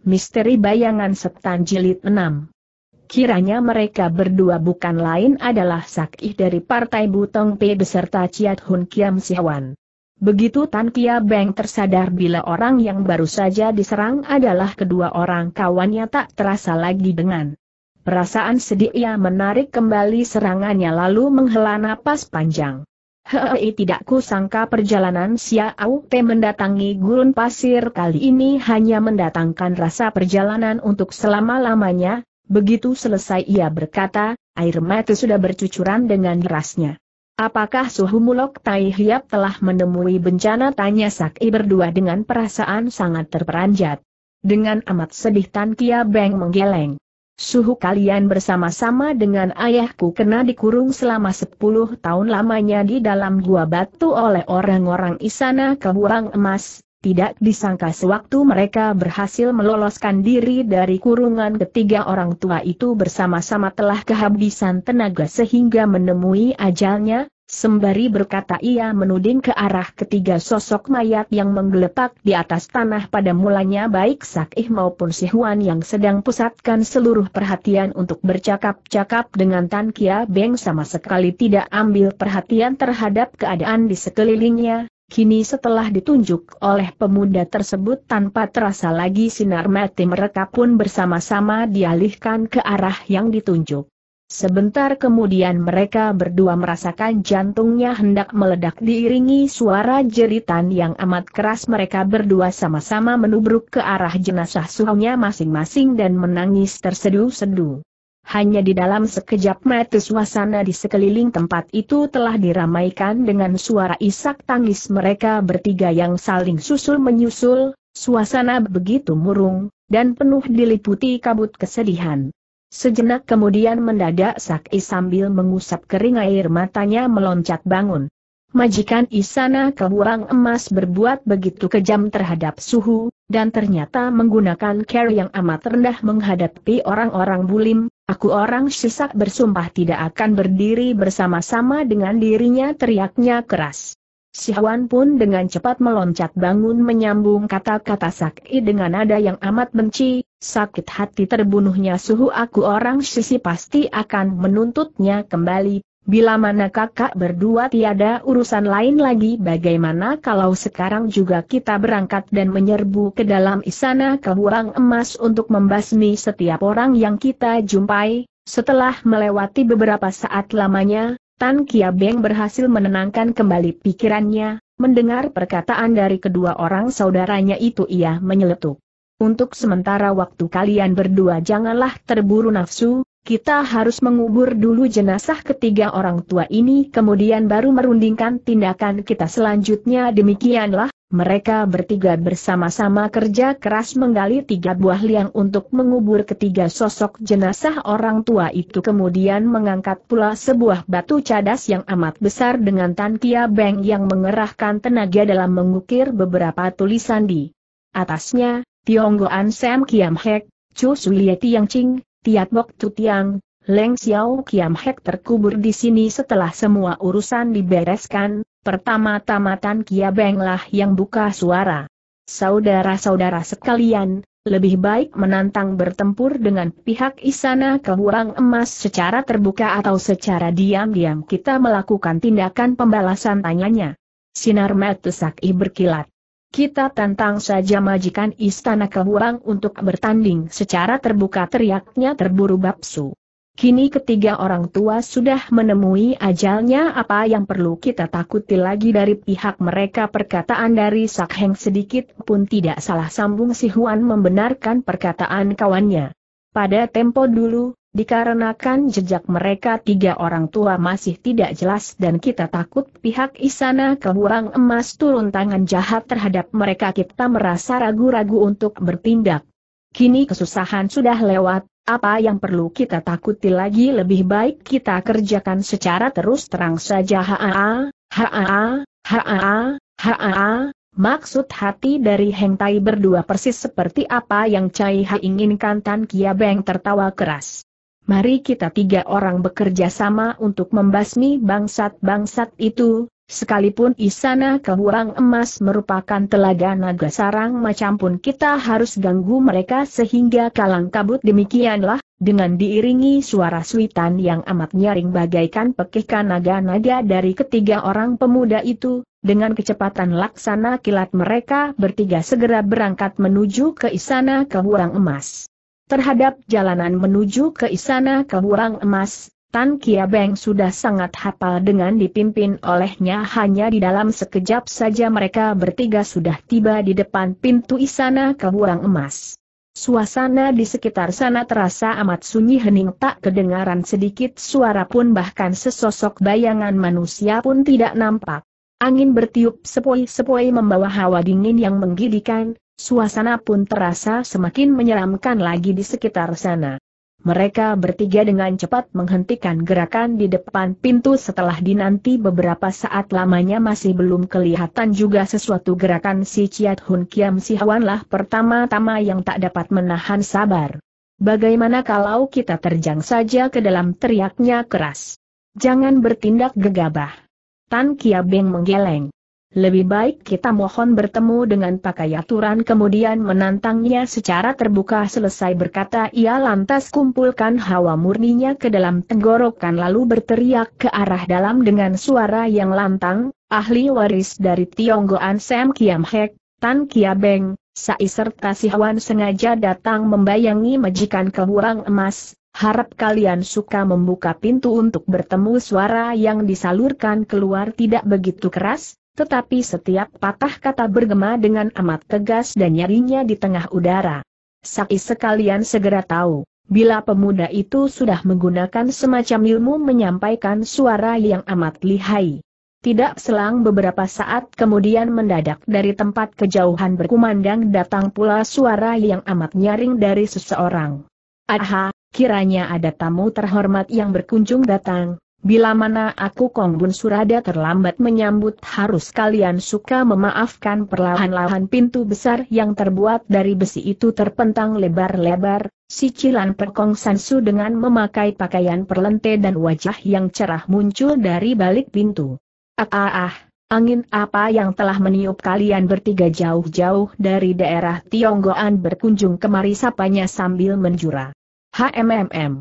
Misteri Bayangan Setan Jilid 6 Kiranya mereka berdua bukan lain adalah sakih dari Partai Butong P beserta Ciat Hun Kiam Siawan. Begitu Tan Kia Beng tersadar bila orang yang baru saja diserang adalah kedua orang kawannya tak terasa lagi dengan Perasaan sedih ia menarik kembali serangannya lalu menghela napas panjang. Hei tidak kusangka perjalanan Xiao Te mendatangi gurun pasir kali ini hanya mendatangkan rasa perjalanan untuk selama-lamanya, begitu selesai ia berkata, air mata sudah bercucuran dengan derasnya. Apakah suhu mulok Tai Hiap telah menemui bencana tanya Saki berdua dengan perasaan sangat terperanjat. Dengan amat sedih Tan Kia Beng menggeleng suhu kalian bersama-sama dengan ayahku kena dikurung selama sepuluh tahun lamanya di dalam gua batu oleh orang-orang isana kebuang emas, tidak disangka sewaktu mereka berhasil meloloskan diri dari kurungan ketiga orang tua itu bersama-sama telah kehabisan tenaga sehingga menemui ajalnya, Sembari berkata ia menuding ke arah ketiga sosok mayat yang menggeletak di atas tanah pada mulanya baik Sakih maupun Sihuan yang sedang pusatkan seluruh perhatian untuk bercakap-cakap dengan Tan Kia Beng sama sekali tidak ambil perhatian terhadap keadaan di sekelilingnya. Kini setelah ditunjuk oleh pemuda tersebut tanpa terasa lagi sinar mati mereka pun bersama-sama dialihkan ke arah yang ditunjuk. Sebentar kemudian mereka berdua merasakan jantungnya hendak meledak diiringi suara jeritan yang amat keras mereka berdua sama-sama menubruk ke arah jenazah suhunya masing-masing dan menangis tersedu-sedu. Hanya di dalam sekejap mata suasana di sekeliling tempat itu telah diramaikan dengan suara isak tangis mereka bertiga yang saling susul-menyusul, suasana begitu murung, dan penuh diliputi kabut kesedihan. Sejenak kemudian mendadak Saki sambil mengusap kering air matanya meloncat bangun. Majikan Isana kehurang emas berbuat begitu kejam terhadap suhu, dan ternyata menggunakan care yang amat rendah menghadapi orang-orang bulim, aku orang sesak bersumpah tidak akan berdiri bersama-sama dengan dirinya teriaknya keras. Sihawan pun dengan cepat meloncat bangun menyambung kata-kata Saki dengan nada yang amat benci, Sakit hati terbunuhnya suhu aku orang sisi pasti akan menuntutnya kembali, bila mana kakak berdua tiada urusan lain lagi bagaimana kalau sekarang juga kita berangkat dan menyerbu ke dalam istana kebuang emas untuk membasmi setiap orang yang kita jumpai, setelah melewati beberapa saat lamanya, Tan Kia Beng berhasil menenangkan kembali pikirannya, mendengar perkataan dari kedua orang saudaranya itu ia menyeletuk. Untuk sementara waktu kalian berdua janganlah terburu nafsu, kita harus mengubur dulu jenazah ketiga orang tua ini kemudian baru merundingkan tindakan kita selanjutnya demikianlah, mereka bertiga bersama-sama kerja keras menggali tiga buah liang untuk mengubur ketiga sosok jenazah orang tua itu kemudian mengangkat pula sebuah batu cadas yang amat besar dengan Tan Kia Beng yang mengerahkan tenaga dalam mengukir beberapa tulisan di atasnya, Tionggoan Sam Kiam Hek, Chu Suye Tiang Ching, Tiat Bok Tu Tiang, Leng Xiao Kiam Hek terkubur di sini setelah semua urusan dibereskan, pertama-tama Tan Kia Beng lah yang buka suara. Saudara-saudara sekalian, lebih baik menantang bertempur dengan pihak Isana Kehurang Emas secara terbuka atau secara diam-diam kita melakukan tindakan pembalasan tanyanya. Sinar mata Saki berkilat. Kita tantang saja majikan istana kehuang untuk bertanding secara terbuka teriaknya terburu bapsu. Kini ketiga orang tua sudah menemui ajalnya apa yang perlu kita takuti lagi dari pihak mereka perkataan dari Sakheng sedikit pun tidak salah sambung si Huan membenarkan perkataan kawannya. Pada tempo dulu, Dikarenakan jejak mereka tiga orang tua masih tidak jelas dan kita takut pihak Isana Kebuang Emas turun tangan jahat terhadap mereka kita merasa ragu-ragu untuk bertindak. Kini kesusahan sudah lewat, apa yang perlu kita takuti lagi lebih baik kita kerjakan secara terus terang saja haa, haa, haa, haa, Maksud hati dari Heng Tai berdua persis seperti apa yang Cai Ha inginkan Tan Kia Beng tertawa keras mari kita tiga orang bekerja sama untuk membasmi bangsat-bangsat itu, Sekalipun Isana Kehurang Emas merupakan telaga naga sarang macam pun kita harus ganggu mereka sehingga kalang kabut demikianlah, dengan diiringi suara suitan yang amat nyaring bagaikan pekikan naga-naga dari ketiga orang pemuda itu, dengan kecepatan laksana kilat mereka bertiga segera berangkat menuju ke Isana Kehurang Emas. Terhadap jalanan menuju ke Istana Keburang Emas, Tan Kia Beng sudah sangat hafal dengan dipimpin olehnya hanya di dalam sekejap saja mereka bertiga sudah tiba di depan pintu Istana Keburang Emas. Suasana di sekitar sana terasa amat sunyi hening tak kedengaran sedikit suara pun bahkan sesosok bayangan manusia pun tidak nampak. Angin bertiup sepoi-sepoi membawa hawa dingin yang menggidikan, Suasana pun terasa semakin menyeramkan lagi di sekitar sana. Mereka bertiga dengan cepat menghentikan gerakan di depan pintu setelah dinanti beberapa saat lamanya masih belum kelihatan juga sesuatu gerakan si Ciat Hun Kiam Si Hawanlah pertama-tama yang tak dapat menahan sabar. Bagaimana kalau kita terjang saja ke dalam teriaknya keras? Jangan bertindak gegabah. Tan Kia Beng menggeleng. Lebih baik kita mohon bertemu dengan pakai aturan kemudian menantangnya secara terbuka selesai berkata ia lantas kumpulkan hawa murninya ke dalam tenggorokan lalu berteriak ke arah dalam dengan suara yang lantang, ahli waris dari Tionggoan Sam Kiam Hek, Tan Kia Beng, Sai serta sengaja datang membayangi majikan kehurang emas, Harap kalian suka membuka pintu untuk bertemu suara yang disalurkan keluar tidak begitu keras, tetapi setiap patah kata bergema dengan amat tegas dan nyarinya di tengah udara. Sakit sekalian segera tahu, bila pemuda itu sudah menggunakan semacam ilmu menyampaikan suara yang amat lihai. Tidak selang beberapa saat kemudian mendadak dari tempat kejauhan berkumandang datang pula suara yang amat nyaring dari seseorang. Aha, kiranya ada tamu terhormat yang berkunjung datang, Bila mana aku Konggun Surada terlambat menyambut harus kalian suka memaafkan perlahan-lahan pintu besar yang terbuat dari besi itu terpentang lebar-lebar, sicilan perkong Sansu dengan memakai pakaian perlente dan wajah yang cerah muncul dari balik pintu. Ah ah ah, angin apa yang telah meniup kalian bertiga jauh-jauh dari daerah Tionggoan berkunjung kemari sapanya sambil menjura. HMMM.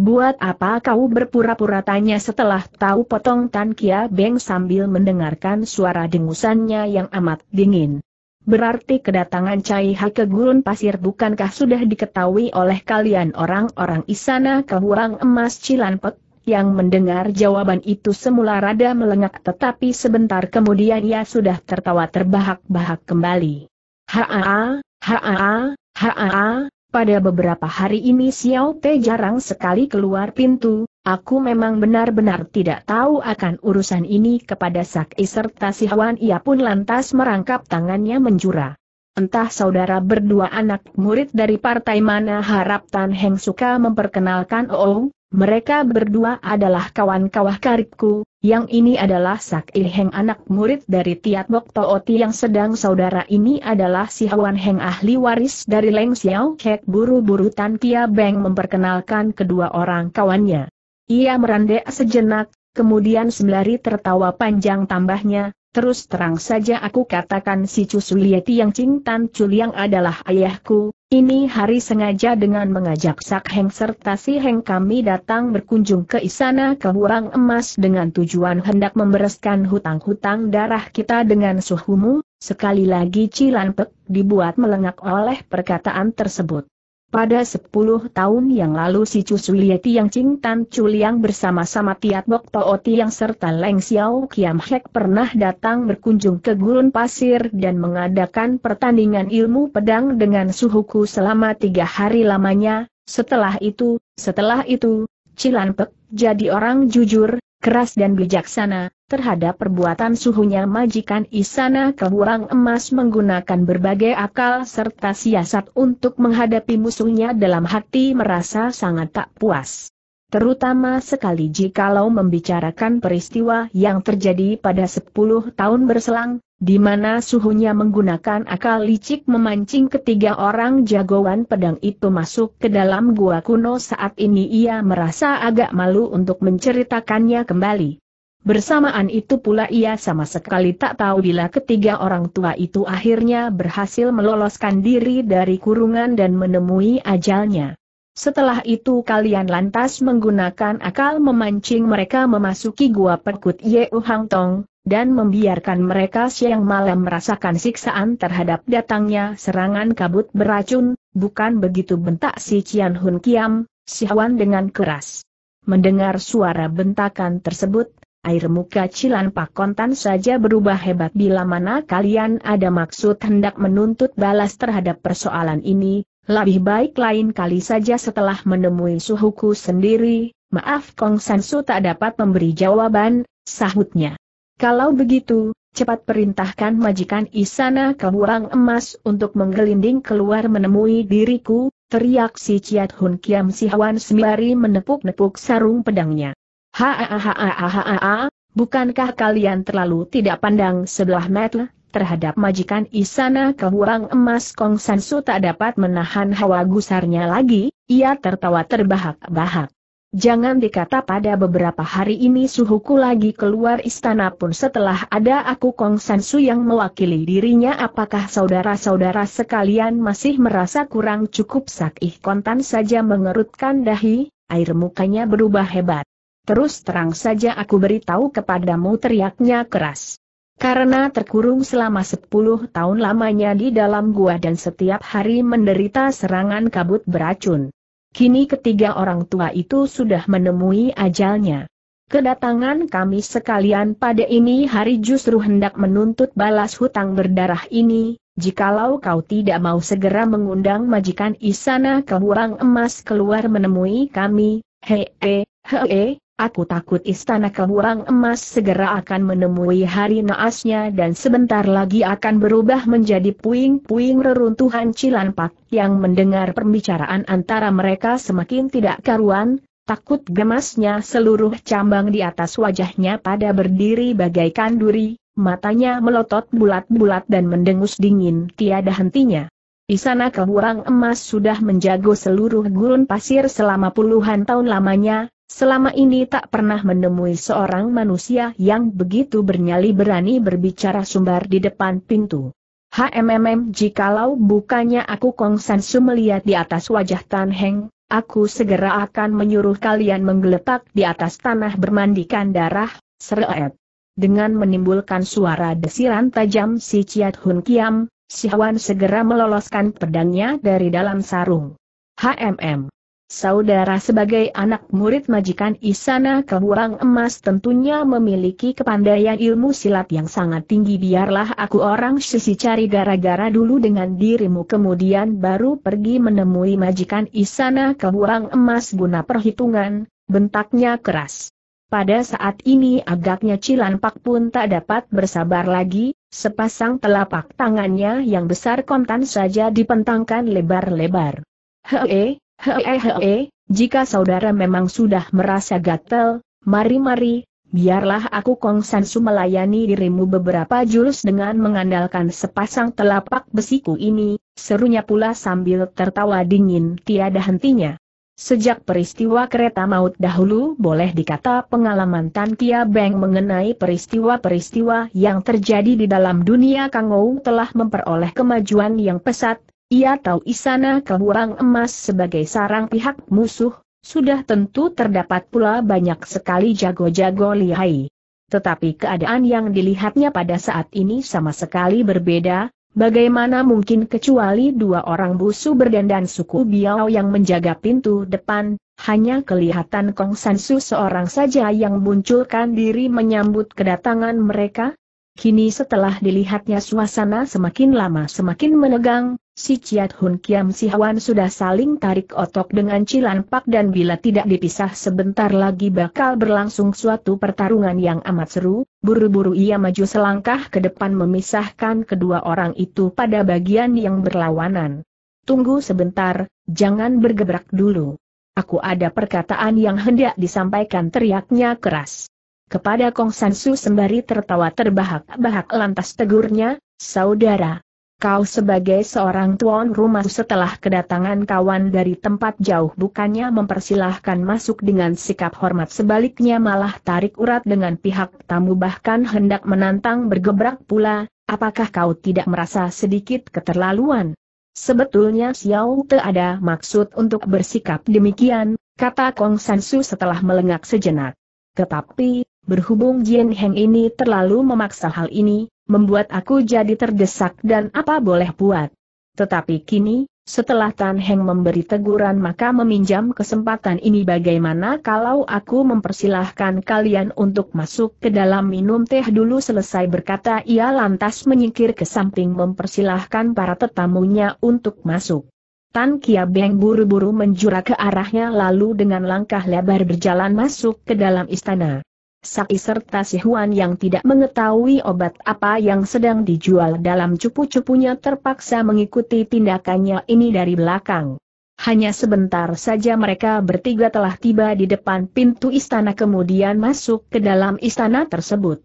Buat apa kau berpura-pura tanya setelah tahu potong Tan Kia Beng sambil mendengarkan suara dengusannya yang amat dingin. Berarti kedatangan Cai Ha ke gurun pasir bukankah sudah diketahui oleh kalian orang-orang Isana kehuang emas Cilanpek? Yang mendengar jawaban itu semula rada melengak tetapi sebentar kemudian ia sudah tertawa terbahak-bahak kembali. ha-ha-ha, ha-ha-ha, pada beberapa hari ini Xiao Te jarang sekali keluar pintu, aku memang benar-benar tidak tahu akan urusan ini kepada Saki serta si Hwan. ia pun lantas merangkap tangannya menjura. Entah saudara berdua anak murid dari partai mana harap Tan Heng suka memperkenalkan Oh, mereka berdua adalah kawan kawah karibku, yang ini adalah Sak Ilheng, anak murid dari Tiat Bok Tooti yang sedang saudara ini adalah si Hwan Heng ahli waris dari Leng Xiao Kek buru-buru Tan Tia Beng memperkenalkan kedua orang kawannya. Ia merendah sejenak, kemudian sembari tertawa panjang tambahnya, Terus terang saja aku katakan si Cusulieti yang cinta Culiang adalah ayahku, ini hari sengaja dengan mengajak Sak Heng serta Si Heng kami datang berkunjung ke Istana Kehuang Emas dengan tujuan hendak membereskan hutang-hutang darah kita dengan suhumu, sekali lagi Pek dibuat melengak oleh perkataan tersebut. Pada sepuluh tahun yang lalu si Chu Suye Tiang Ching Tan Chu Liang bersama-sama Tiat Bok Too Tiang serta Leng Xiao Kiam Hek pernah datang berkunjung ke gurun pasir dan mengadakan pertandingan ilmu pedang dengan suhuku selama tiga hari lamanya, setelah itu, setelah itu, Cilan Pek jadi orang jujur, keras dan bijaksana, terhadap perbuatan suhunya majikan Isana Kehurang Emas menggunakan berbagai akal serta siasat untuk menghadapi musuhnya dalam hati merasa sangat tak puas. Terutama sekali jikalau membicarakan peristiwa yang terjadi pada 10 tahun berselang, di mana suhunya menggunakan akal licik memancing ketiga orang jagoan pedang itu masuk ke dalam gua kuno saat ini ia merasa agak malu untuk menceritakannya kembali. Bersamaan itu pula ia sama sekali tak tahu bila ketiga orang tua itu akhirnya berhasil meloloskan diri dari kurungan dan menemui ajalnya. Setelah itu kalian lantas menggunakan akal memancing mereka memasuki gua perkut Yeu Hang Tong, dan membiarkan mereka siang malam merasakan siksaan terhadap datangnya serangan kabut beracun, bukan begitu bentak si Cian Hun Kiam, si Hwan dengan keras. Mendengar suara bentakan tersebut, air muka Cilan Pak Kontan saja berubah hebat bila mana kalian ada maksud hendak menuntut balas terhadap persoalan ini, lebih baik lain kali saja setelah menemui suhuku sendiri, maaf Kong Sansu tak dapat memberi jawaban, sahutnya. Kalau begitu, cepat perintahkan majikan Isana ke Huang Emas untuk menggelinding keluar menemui diriku, teriak si Ciat Hun Kiam Sihawan sembari menepuk-nepuk sarung pedangnya. Hahaha, bukankah kalian terlalu tidak pandang sebelah mata? terhadap majikan Isana Kehuang Emas Kong Sansu tak dapat menahan hawa gusarnya lagi, ia tertawa terbahak-bahak. Jangan dikata pada beberapa hari ini suhuku lagi keluar istana pun setelah ada aku Kong Sansu yang mewakili dirinya apakah saudara-saudara sekalian masih merasa kurang cukup Sakih Kontan saja mengerutkan dahi, air mukanya berubah hebat. Terus terang saja aku beritahu kepadamu teriaknya keras. Karena terkurung selama 10 tahun lamanya di dalam gua dan setiap hari menderita serangan kabut beracun. Kini ketiga orang tua itu sudah menemui ajalnya. Kedatangan kami sekalian pada ini hari justru hendak menuntut balas hutang berdarah ini, jikalau kau tidak mau segera mengundang majikan Isana ke ruang emas keluar menemui kami, hee, hee, Aku takut istana kewurang emas segera akan menemui hari naasnya dan sebentar lagi akan berubah menjadi puing-puing reruntuhan Cilanpak yang mendengar pembicaraan antara mereka semakin tidak karuan, takut gemasnya seluruh cambang di atas wajahnya pada berdiri bagaikan duri, matanya melotot bulat-bulat dan mendengus dingin tiada hentinya. Istana kewurang emas sudah menjago seluruh gurun pasir selama puluhan tahun lamanya, Selama ini tak pernah menemui seorang manusia yang begitu bernyali berani berbicara sumbar di depan pintu. HMMM jikalau bukannya aku Kong konsensu melihat di atas wajah Tan Heng, aku segera akan menyuruh kalian menggeletak di atas tanah bermandikan darah, seret. Dengan menimbulkan suara desiran tajam si Ciat Hun Kiam, si Hwan segera meloloskan pedangnya dari dalam sarung. HMM Saudara sebagai anak murid majikan Isana Kebuang Emas tentunya memiliki kepandaian ilmu silat yang sangat tinggi biarlah aku orang sisi cari gara-gara dulu dengan dirimu kemudian baru pergi menemui majikan Isana Kebuang Emas guna perhitungan, bentaknya keras. Pada saat ini agaknya Cilanpak pun tak dapat bersabar lagi, sepasang telapak tangannya yang besar kontan saja dipentangkan lebar-lebar. Hei, Hehehe, -he, jika saudara memang sudah merasa gatel, mari-mari, biarlah aku Sansu melayani dirimu beberapa jurus dengan mengandalkan sepasang telapak besiku ini, serunya pula sambil tertawa dingin tiada hentinya. Sejak peristiwa kereta maut dahulu boleh dikata pengalaman Tan Kia Beng mengenai peristiwa-peristiwa yang terjadi di dalam dunia Kangou telah memperoleh kemajuan yang pesat, ia tahu Isana Keluang Emas sebagai sarang pihak musuh, sudah tentu terdapat pula banyak sekali jago-jago lihai. Tetapi keadaan yang dilihatnya pada saat ini sama sekali berbeda, Bagaimana mungkin kecuali dua orang busu berdandan suku Biao yang menjaga pintu depan, hanya kelihatan Kong Sansu seorang saja yang munculkan diri menyambut kedatangan mereka? Kini setelah dilihatnya suasana semakin lama semakin menegang, si Ciat Hun Kiam Hwan sudah saling tarik otok dengan cilan pak dan bila tidak dipisah sebentar lagi bakal berlangsung suatu pertarungan yang amat seru, buru-buru ia maju selangkah ke depan memisahkan kedua orang itu pada bagian yang berlawanan. Tunggu sebentar, jangan bergebrak dulu. Aku ada perkataan yang hendak disampaikan teriaknya keras. Kepada Kong Sansu sembari tertawa terbahak-bahak lantas tegurnya, saudara, Kau sebagai seorang tuan rumah setelah kedatangan kawan dari tempat jauh bukannya mempersilahkan masuk dengan sikap hormat sebaliknya malah tarik urat dengan pihak tamu bahkan hendak menantang bergebrak pula, apakah kau tidak merasa sedikit keterlaluan? Sebetulnya Xiao Te ada maksud untuk bersikap demikian, kata Kong Sansu setelah melengak sejenak. Tetapi, berhubung Jian Heng ini terlalu memaksa hal ini, membuat aku jadi terdesak dan apa boleh buat. Tetapi kini, setelah Tan Heng memberi teguran maka meminjam kesempatan ini bagaimana kalau aku mempersilahkan kalian untuk masuk ke dalam minum teh dulu selesai berkata ia lantas menyingkir ke samping mempersilahkan para tetamunya untuk masuk. Tan Kia Beng buru-buru menjura ke arahnya lalu dengan langkah lebar berjalan masuk ke dalam istana. Sai serta si Huan yang tidak mengetahui obat apa yang sedang dijual dalam cupu-cupunya terpaksa mengikuti tindakannya ini dari belakang. Hanya sebentar saja mereka bertiga telah tiba di depan pintu istana kemudian masuk ke dalam istana tersebut.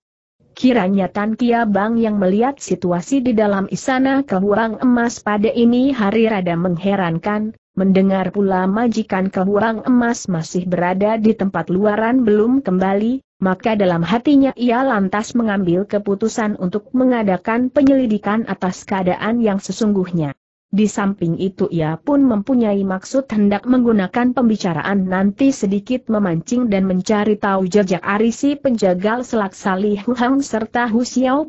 Kiranya Tan Kia Bang yang melihat situasi di dalam istana kehurang emas pada ini hari rada mengherankan, mendengar pula majikan kehurang emas masih berada di tempat luaran belum kembali, maka dalam hatinya ia lantas mengambil keputusan untuk mengadakan penyelidikan atas keadaan yang sesungguhnya. Di samping itu ia pun mempunyai maksud hendak menggunakan pembicaraan nanti sedikit memancing dan mencari tahu jejak Arisi penjagal selaksa Li Hang serta Hu Xiao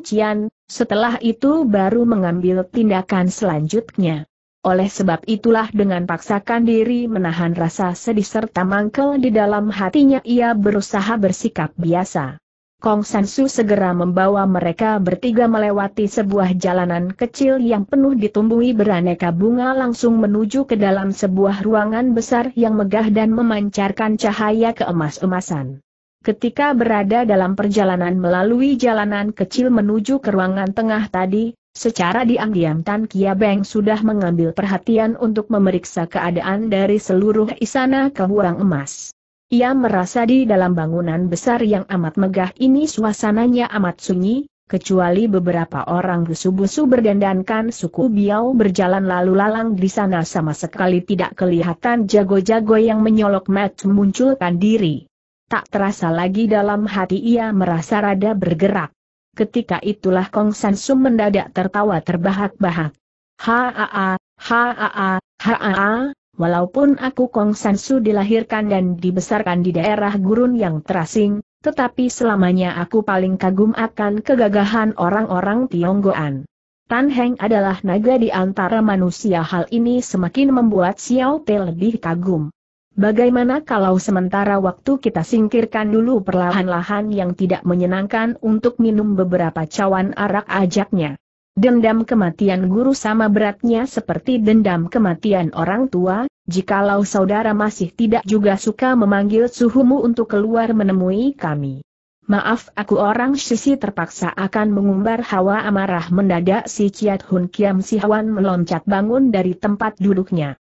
setelah itu baru mengambil tindakan selanjutnya. Oleh sebab itulah dengan paksakan diri menahan rasa sedih serta mangkel di dalam hatinya ia berusaha bersikap biasa. Kong Sansu segera membawa mereka bertiga melewati sebuah jalanan kecil yang penuh ditumbuhi beraneka bunga langsung menuju ke dalam sebuah ruangan besar yang megah dan memancarkan cahaya keemas-emasan. Ketika berada dalam perjalanan melalui jalanan kecil menuju ke ruangan tengah tadi, Secara diam-diam Tan Kia Beng sudah mengambil perhatian untuk memeriksa keadaan dari seluruh isana huang emas. Ia merasa di dalam bangunan besar yang amat megah ini suasananya amat sunyi, kecuali beberapa orang busu-busu berdandankan suku Biao berjalan lalu lalang di sana sama sekali tidak kelihatan jago-jago yang menyolok mat munculkan diri. Tak terasa lagi dalam hati ia merasa rada bergerak. Ketika itulah Kong Su mendadak tertawa terbahak-bahak. Haa, haa, haa, walaupun aku Kong Sansu dilahirkan dan dibesarkan di daerah gurun yang terasing, tetapi selamanya aku paling kagum akan kegagahan orang-orang Tionggoan. Tan Heng adalah naga di antara manusia hal ini semakin membuat Xiao Te lebih kagum. Bagaimana kalau sementara waktu kita singkirkan dulu perlahan-lahan yang tidak menyenangkan untuk minum beberapa cawan arak ajaknya? Dendam kematian guru sama beratnya seperti dendam kematian orang tua, jikalau saudara masih tidak juga suka memanggil suhumu untuk keluar menemui kami. Maaf aku orang sisi terpaksa akan mengumbar hawa amarah mendadak si Ciat Hun Kiam Sihawan meloncat bangun dari tempat duduknya.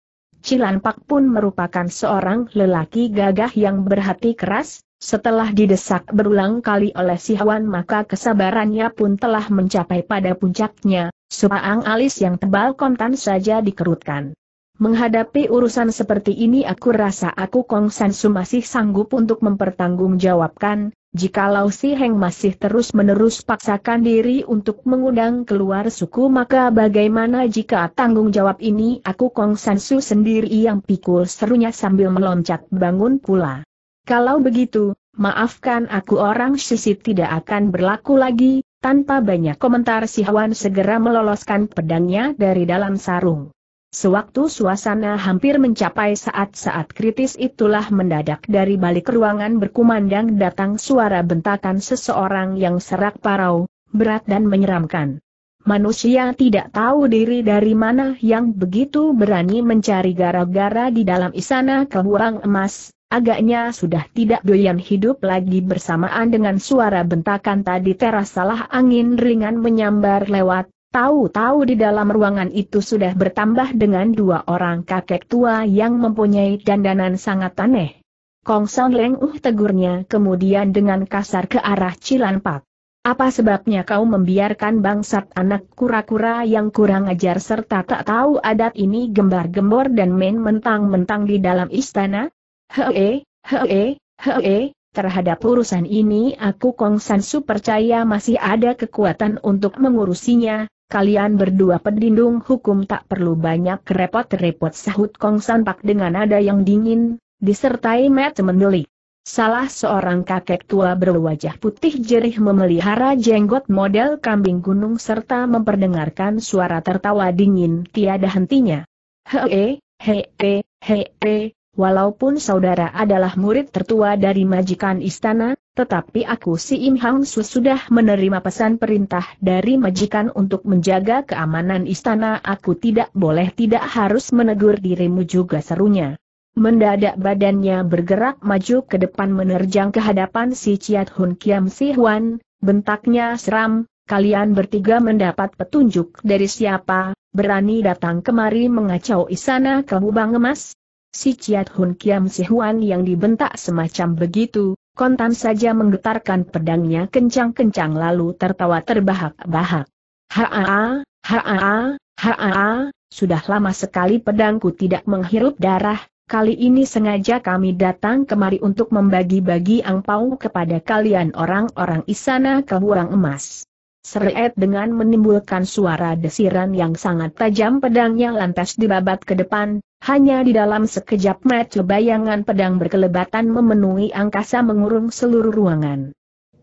Pak pun merupakan seorang lelaki gagah yang berhati keras, setelah didesak berulang kali oleh si Hwan maka kesabarannya pun telah mencapai pada puncaknya, sepaang alis yang tebal kontan saja dikerutkan. Menghadapi urusan seperti ini aku rasa aku Kong Sansu masih sanggup untuk mempertanggungjawabkan, Jikalau si Heng masih terus-menerus paksakan diri untuk mengundang keluar suku maka bagaimana jika tanggung jawab ini aku Kong Sansu sendiri yang pikul serunya sambil meloncat bangun pula. Kalau begitu, maafkan aku orang sisi tidak akan berlaku lagi, tanpa banyak komentar si Hawan segera meloloskan pedangnya dari dalam sarung. Sewaktu suasana hampir mencapai saat-saat kritis itulah mendadak dari balik ruangan berkumandang datang suara bentakan seseorang yang serak parau, berat dan menyeramkan. Manusia tidak tahu diri dari mana yang begitu berani mencari gara-gara di dalam istana keburang emas, agaknya sudah tidak doyan hidup lagi bersamaan dengan suara bentakan tadi terasalah angin ringan menyambar lewat, Tahu-tahu di dalam ruangan itu sudah bertambah dengan dua orang kakek tua yang mempunyai dandanan sangat aneh. Kong San Leng Uh tegurnya kemudian dengan kasar ke arah Pak. Apa sebabnya kau membiarkan bangsat anak kura-kura yang kurang ajar serta tak tahu adat ini gembar-gembor dan main mentang-mentang di dalam istana? Hee, hee, hee, Terhadap urusan ini aku Kong San Su percaya masih ada kekuatan untuk mengurusinya, Kalian berdua pendindung hukum tak perlu banyak repot-repot sahut Kong Sanpak dengan nada yang dingin, disertai Matt mendelik. Salah seorang kakek tua berwajah putih jerih memelihara jenggot model kambing gunung serta memperdengarkan suara tertawa dingin tiada hentinya. Hee, hee, hee, Walaupun saudara adalah murid tertua dari majikan istana, tetapi aku si Im Hang Su sudah menerima pesan perintah dari majikan untuk menjaga keamanan istana aku tidak boleh tidak harus menegur dirimu juga serunya. Mendadak badannya bergerak maju ke depan menerjang ke hadapan si Ciat Hun Kiam Si Huan, bentaknya seram, kalian bertiga mendapat petunjuk dari siapa, berani datang kemari mengacau istana kehubang emas, Si Ciat Hun Kiam Si Huan yang dibentak semacam begitu, kontan saja menggetarkan pedangnya kencang-kencang lalu tertawa terbahak-bahak. Haa, haa, haa, sudah lama sekali pedangku tidak menghirup darah, kali ini sengaja kami datang kemari untuk membagi-bagi angpau kepada kalian orang-orang istana kehurang emas. Seret dengan menimbulkan suara desiran yang sangat tajam pedangnya lantas dibabat ke depan, hanya di dalam sekejap mata bayangan pedang berkelebatan memenuhi angkasa mengurung seluruh ruangan.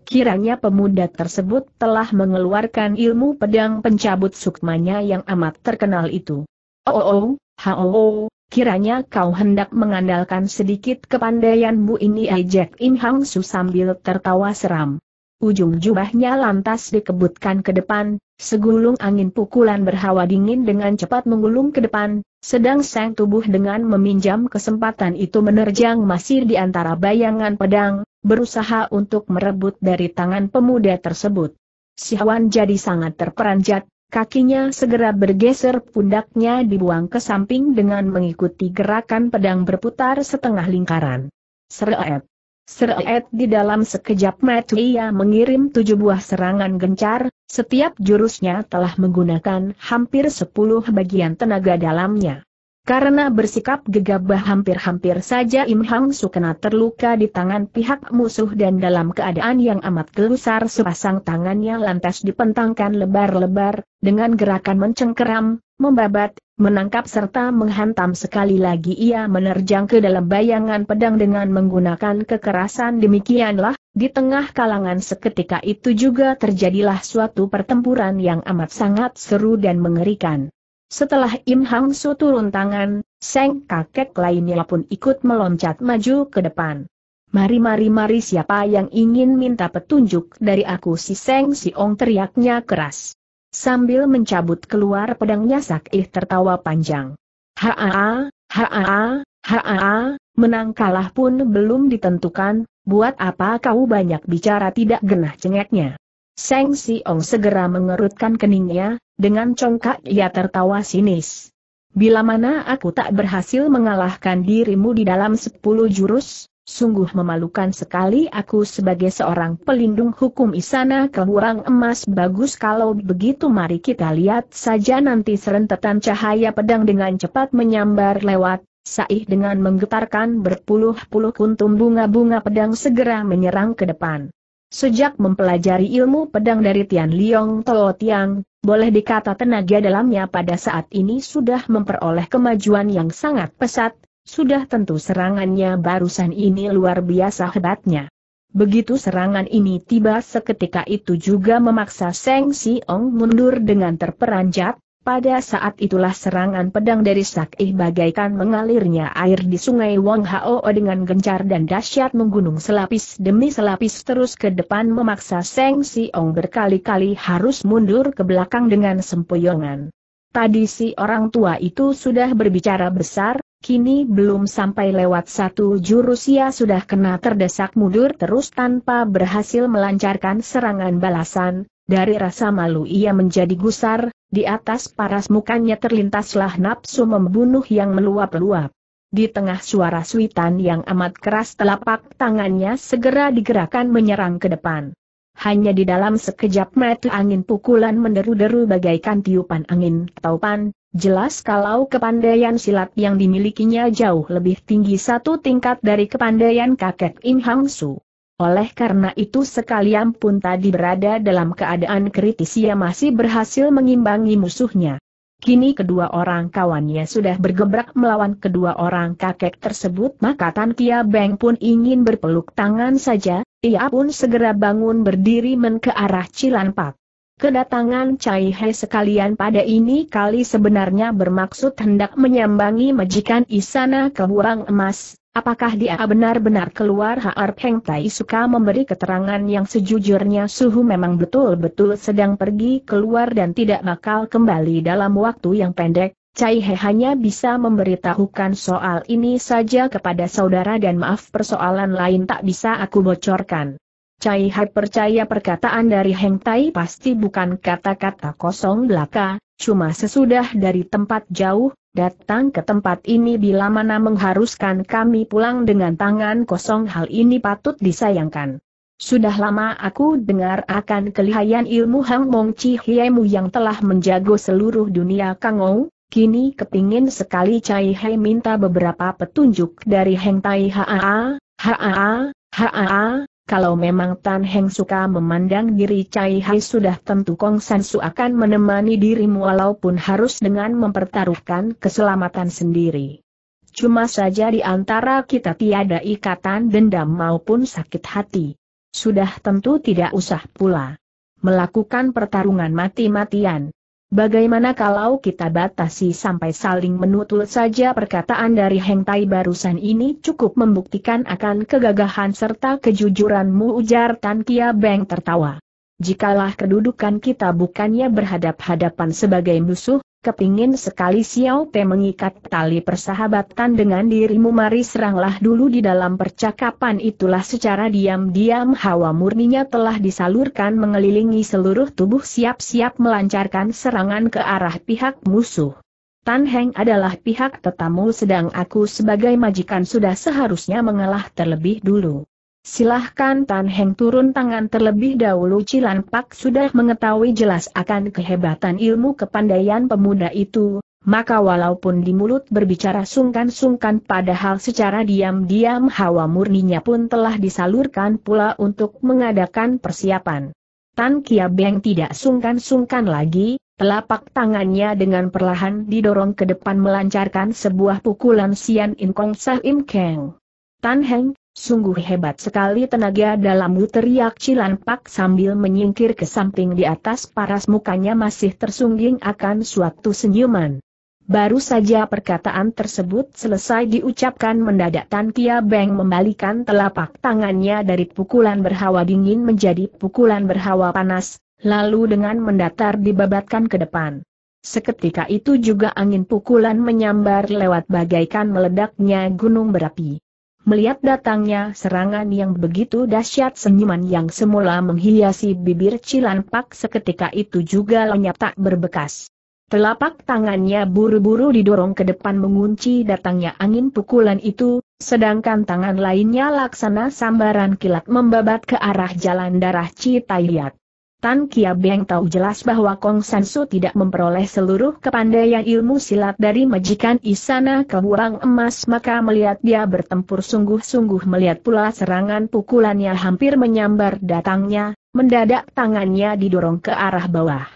Kiranya pemuda tersebut telah mengeluarkan ilmu pedang pencabut sukmanya yang amat terkenal itu. Oh, oh, oh, oh, oh, kiranya kau hendak mengandalkan sedikit kepandaianmu ini ajak Im Hang Su sambil tertawa seram ujung jubahnya lantas dikebutkan ke depan, segulung angin pukulan berhawa dingin dengan cepat menggulung ke depan, sedang sang tubuh dengan meminjam kesempatan itu menerjang masih di antara bayangan pedang, berusaha untuk merebut dari tangan pemuda tersebut. Si Hwan jadi sangat terperanjat, kakinya segera bergeser pundaknya dibuang ke samping dengan mengikuti gerakan pedang berputar setengah lingkaran. Seret. Seret di dalam sekejap mata ia mengirim tujuh buah serangan gencar, setiap jurusnya telah menggunakan hampir sepuluh bagian tenaga dalamnya. Karena bersikap gegabah hampir-hampir saja Im Hang Su kena terluka di tangan pihak musuh dan dalam keadaan yang amat gelusar sepasang tangannya lantas dipentangkan lebar-lebar, dengan gerakan mencengkeram, membabat, menangkap serta menghantam sekali lagi ia menerjang ke dalam bayangan pedang dengan menggunakan kekerasan demikianlah, di tengah kalangan seketika itu juga terjadilah suatu pertempuran yang amat sangat seru dan mengerikan. Setelah Im Hang Su turun tangan, Seng kakek lainnya pun ikut meloncat maju ke depan. Mari mari mari siapa yang ingin minta petunjuk dari aku si Seng si Ong teriaknya keras. Sambil mencabut keluar pedangnya Sakih tertawa panjang. Haa, haa, haa, menang kalah pun belum ditentukan, buat apa kau banyak bicara tidak genah cengeknya. Seng Ong segera mengerutkan keningnya, dengan congkak ia tertawa sinis. Bila mana aku tak berhasil mengalahkan dirimu di dalam sepuluh jurus, Sungguh memalukan sekali aku sebagai seorang pelindung hukum Isana Kehurang Emas bagus kalau begitu mari kita lihat saja nanti serentetan cahaya pedang dengan cepat menyambar lewat, Saih dengan menggetarkan berpuluh-puluh kuntum bunga-bunga pedang segera menyerang ke depan. Sejak mempelajari ilmu pedang dari Tian Liong Tolo Tiang, boleh dikata tenaga dalamnya pada saat ini sudah memperoleh kemajuan yang sangat pesat, sudah tentu serangannya barusan ini luar biasa hebatnya. Begitu serangan ini tiba seketika itu juga memaksa Seng Ong mundur dengan terperanjat, pada saat itulah serangan pedang dari Sak Ih bagaikan mengalirnya air di sungai Wong Hao dengan gencar dan dahsyat menggunung selapis demi selapis terus ke depan memaksa Seng Ong berkali-kali harus mundur ke belakang dengan sempoyongan. Tadi si orang tua itu sudah berbicara besar, Kini belum sampai lewat satu jurus ia sudah kena terdesak mundur terus tanpa berhasil melancarkan serangan balasan, dari rasa malu ia menjadi gusar, di atas paras mukanya terlintaslah nafsu membunuh yang meluap-luap. Di tengah suara suitan yang amat keras telapak tangannya segera digerakkan menyerang ke depan. Hanya di dalam sekejap mata angin pukulan menderu-deru bagaikan tiupan angin taupan, Jelas kalau kepandaian silat yang dimilikinya jauh lebih tinggi satu tingkat dari kepandaian kakek Im Hang Su. Oleh karena itu sekalian pun tadi berada dalam keadaan kritis ia masih berhasil mengimbangi musuhnya. Kini kedua orang kawannya sudah bergebrak melawan kedua orang kakek tersebut maka Tan Kia Beng pun ingin berpeluk tangan saja, ia pun segera bangun berdiri men ke arah Pak. Kedatangan Cai He sekalian pada ini kali sebenarnya bermaksud hendak menyambangi majikan Isana ke Kehurang Emas, Apakah dia benar-benar keluar Haar Peng Tai suka memberi keterangan yang sejujurnya Suhu memang betul-betul sedang pergi keluar dan tidak bakal kembali dalam waktu yang pendek. Cai He hanya bisa memberitahukan soal ini saja kepada saudara dan maaf persoalan lain tak bisa aku bocorkan. Cai Hai percaya perkataan dari Heng Tai pasti bukan kata-kata kosong belaka, cuma sesudah dari tempat jauh, datang ke tempat ini bila mana mengharuskan kami pulang dengan tangan kosong hal ini patut disayangkan. Sudah lama aku dengar akan kelihayan ilmu Hang Mong Chi Hiemu yang telah menjago seluruh dunia Kangou, kini kepingin sekali Cai Hai minta beberapa petunjuk dari Heng Tai Haa, Haa, Haa, kalau memang Tan Heng suka memandang diri Cai Hai sudah tentu Kong San Su akan menemani dirimu walaupun harus dengan mempertaruhkan keselamatan sendiri. Cuma saja di antara kita tiada ikatan dendam maupun sakit hati. Sudah tentu tidak usah pula melakukan pertarungan mati-matian. Bagaimana kalau kita batasi sampai saling menutul saja perkataan dari Heng Tai barusan ini cukup membuktikan akan kegagahan serta kejujuranmu ujar Tan Kia Beng tertawa. Jikalah kedudukan kita bukannya berhadap-hadapan sebagai musuh, kepingin sekali Xiao te mengikat tali persahabatan dengan dirimu mari seranglah dulu di dalam percakapan itulah secara diam-diam hawa murninya telah disalurkan mengelilingi seluruh tubuh siap-siap melancarkan serangan ke arah pihak musuh. Tan Heng adalah pihak tetamu sedang aku sebagai majikan sudah seharusnya mengalah terlebih dulu. Silahkan Tan Heng turun tangan terlebih dahulu Cilan Pak sudah mengetahui jelas akan kehebatan ilmu kepandaian pemuda itu, maka walaupun di mulut berbicara sungkan-sungkan padahal secara diam-diam hawa murninya pun telah disalurkan pula untuk mengadakan persiapan. Tan Kia Beng tidak sungkan-sungkan lagi, telapak tangannya dengan perlahan didorong ke depan melancarkan sebuah pukulan Sian In Kong Sah Im Keng. Tan Heng, Sungguh hebat sekali tenaga dalammu teriak Cilanpak sambil menyingkir ke samping di atas paras mukanya masih tersungging akan suatu senyuman. Baru saja perkataan tersebut selesai diucapkan mendadak Tan Kia Beng membalikan telapak tangannya dari pukulan berhawa dingin menjadi pukulan berhawa panas, lalu dengan mendatar dibabatkan ke depan. Seketika itu juga angin pukulan menyambar lewat bagaikan meledaknya gunung berapi. Melihat datangnya serangan yang begitu dahsyat senyuman yang semula menghiasi bibir Cilanpak seketika itu juga lenyap tak berbekas. Telapak tangannya buru-buru didorong ke depan mengunci datangnya angin pukulan itu, sedangkan tangan lainnya laksana sambaran kilat membabat ke arah jalan darah Citayat. Tan Kia Beng tahu jelas bahwa Kong San Su tidak memperoleh seluruh kepandaian ilmu silat dari majikan Isana ke Wurang Emas maka melihat dia bertempur sungguh-sungguh melihat pula serangan pukulannya hampir menyambar datangnya, mendadak tangannya didorong ke arah bawah.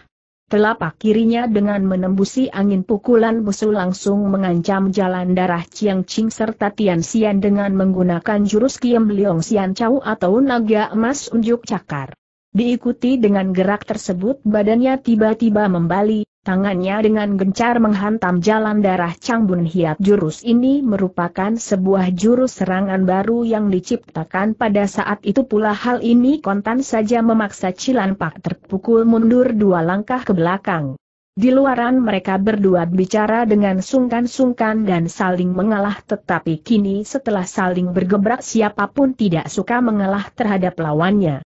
Telapak kirinya dengan menembusi angin pukulan musuh langsung mengancam jalan darah Chiang Ching serta Tian Xian dengan menggunakan jurus Kiem Leong Xian Chau atau naga emas unjuk cakar. Diikuti dengan gerak tersebut badannya tiba-tiba membalik, tangannya dengan gencar menghantam jalan darah Chang Bun Hiat. Jurus ini merupakan sebuah jurus serangan baru yang diciptakan pada saat itu pula hal ini kontan saja memaksa Cilan Pak terpukul mundur dua langkah ke belakang. Di luaran mereka berdua bicara dengan sungkan-sungkan dan saling mengalah tetapi kini setelah saling bergebrak siapapun tidak suka mengalah terhadap lawannya.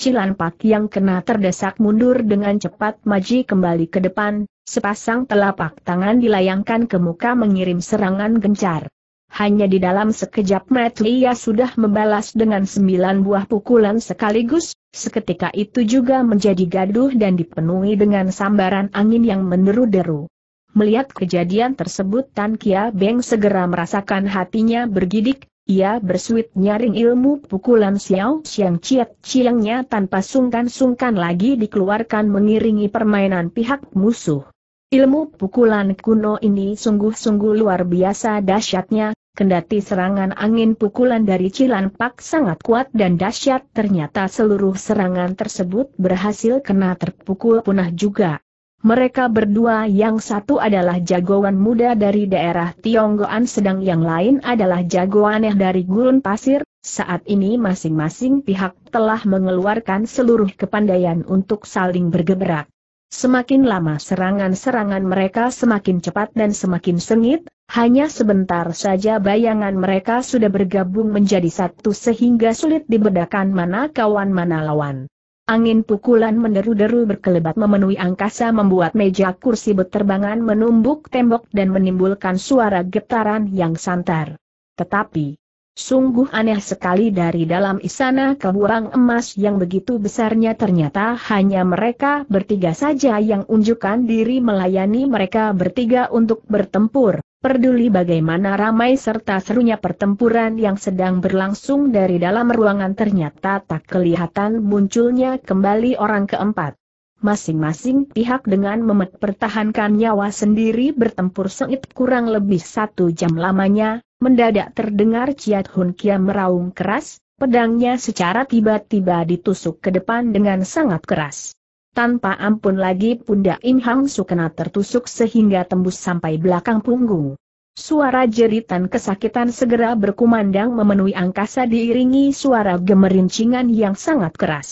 Cilanpak yang kena terdesak mundur dengan cepat maji kembali ke depan, sepasang telapak tangan dilayangkan ke muka mengirim serangan gencar. Hanya di dalam sekejap mata ia sudah membalas dengan sembilan buah pukulan sekaligus, seketika itu juga menjadi gaduh dan dipenuhi dengan sambaran angin yang meneru deru Melihat kejadian tersebut Tan Kia Beng segera merasakan hatinya bergidik, ia bersuit nyaring ilmu pukulan Xiao Xiang Chiat Chiangnya tanpa sungkan-sungkan lagi dikeluarkan mengiringi permainan pihak musuh. Ilmu pukulan kuno ini sungguh-sungguh luar biasa dahsyatnya, kendati serangan angin pukulan dari Cilan Pak sangat kuat dan dahsyat ternyata seluruh serangan tersebut berhasil kena terpukul punah juga. Mereka berdua yang satu adalah jagoan muda dari daerah Tionggoan sedang yang lain adalah jagoan eh dari gurun pasir, saat ini masing-masing pihak telah mengeluarkan seluruh kepandaian untuk saling bergeberak. Semakin lama serangan-serangan mereka semakin cepat dan semakin sengit, hanya sebentar saja bayangan mereka sudah bergabung menjadi satu sehingga sulit dibedakan mana kawan mana lawan. Angin pukulan menderu-deru berkelebat memenuhi angkasa membuat meja kursi berterbangan menumbuk tembok dan menimbulkan suara getaran yang santar. Tetapi, Sungguh aneh sekali dari dalam istana kebuang emas yang begitu besarnya ternyata hanya mereka bertiga saja yang unjukkan diri melayani mereka bertiga untuk bertempur. Peduli bagaimana ramai serta serunya pertempuran yang sedang berlangsung dari dalam ruangan ternyata tak kelihatan munculnya kembali orang keempat. Masing-masing pihak dengan mempertahankan nyawa sendiri bertempur sengit kurang lebih satu jam lamanya, mendadak terdengar Ciat Hun Kia meraung keras, pedangnya secara tiba-tiba ditusuk ke depan dengan sangat keras tanpa ampun lagi pundak Im Hang Su kena tertusuk sehingga tembus sampai belakang punggung. Suara jeritan kesakitan segera berkumandang memenuhi angkasa diiringi suara gemerincingan yang sangat keras.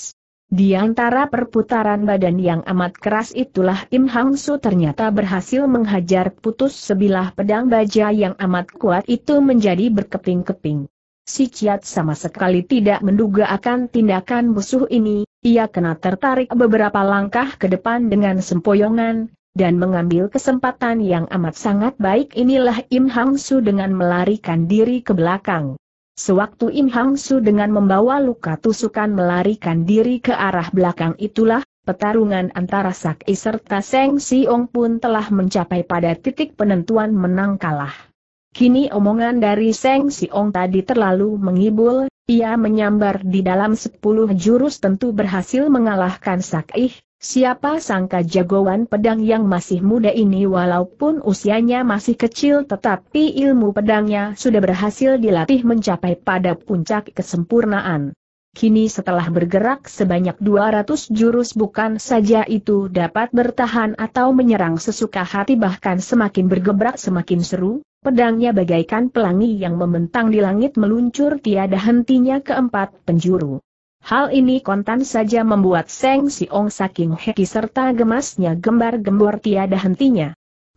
Di antara perputaran badan yang amat keras itulah Im Hang Su ternyata berhasil menghajar putus sebilah pedang baja yang amat kuat itu menjadi berkeping-keping. Si Ciat sama sekali tidak menduga akan tindakan musuh ini, ia kena tertarik beberapa langkah ke depan dengan sempoyongan, dan mengambil kesempatan yang amat sangat baik inilah Im Hang Su dengan melarikan diri ke belakang. Sewaktu Im Hang Su dengan membawa luka tusukan melarikan diri ke arah belakang itulah, Pertarungan antara Sak serta Seng Siong pun telah mencapai pada titik penentuan menang kalah. Kini omongan dari Seng Siong tadi terlalu mengibul, ia menyambar di dalam sepuluh jurus tentu berhasil mengalahkan Sakih, siapa sangka jagoan pedang yang masih muda ini walaupun usianya masih kecil tetapi ilmu pedangnya sudah berhasil dilatih mencapai pada puncak kesempurnaan. Kini setelah bergerak sebanyak 200 jurus bukan saja itu dapat bertahan atau menyerang sesuka hati bahkan semakin bergebrak semakin seru, Pedangnya bagaikan pelangi yang membentang di langit meluncur tiada hentinya ke empat penjuru. Hal ini kontan saja membuat Seng Siong saking heki serta gemasnya gembar-gembor tiada hentinya.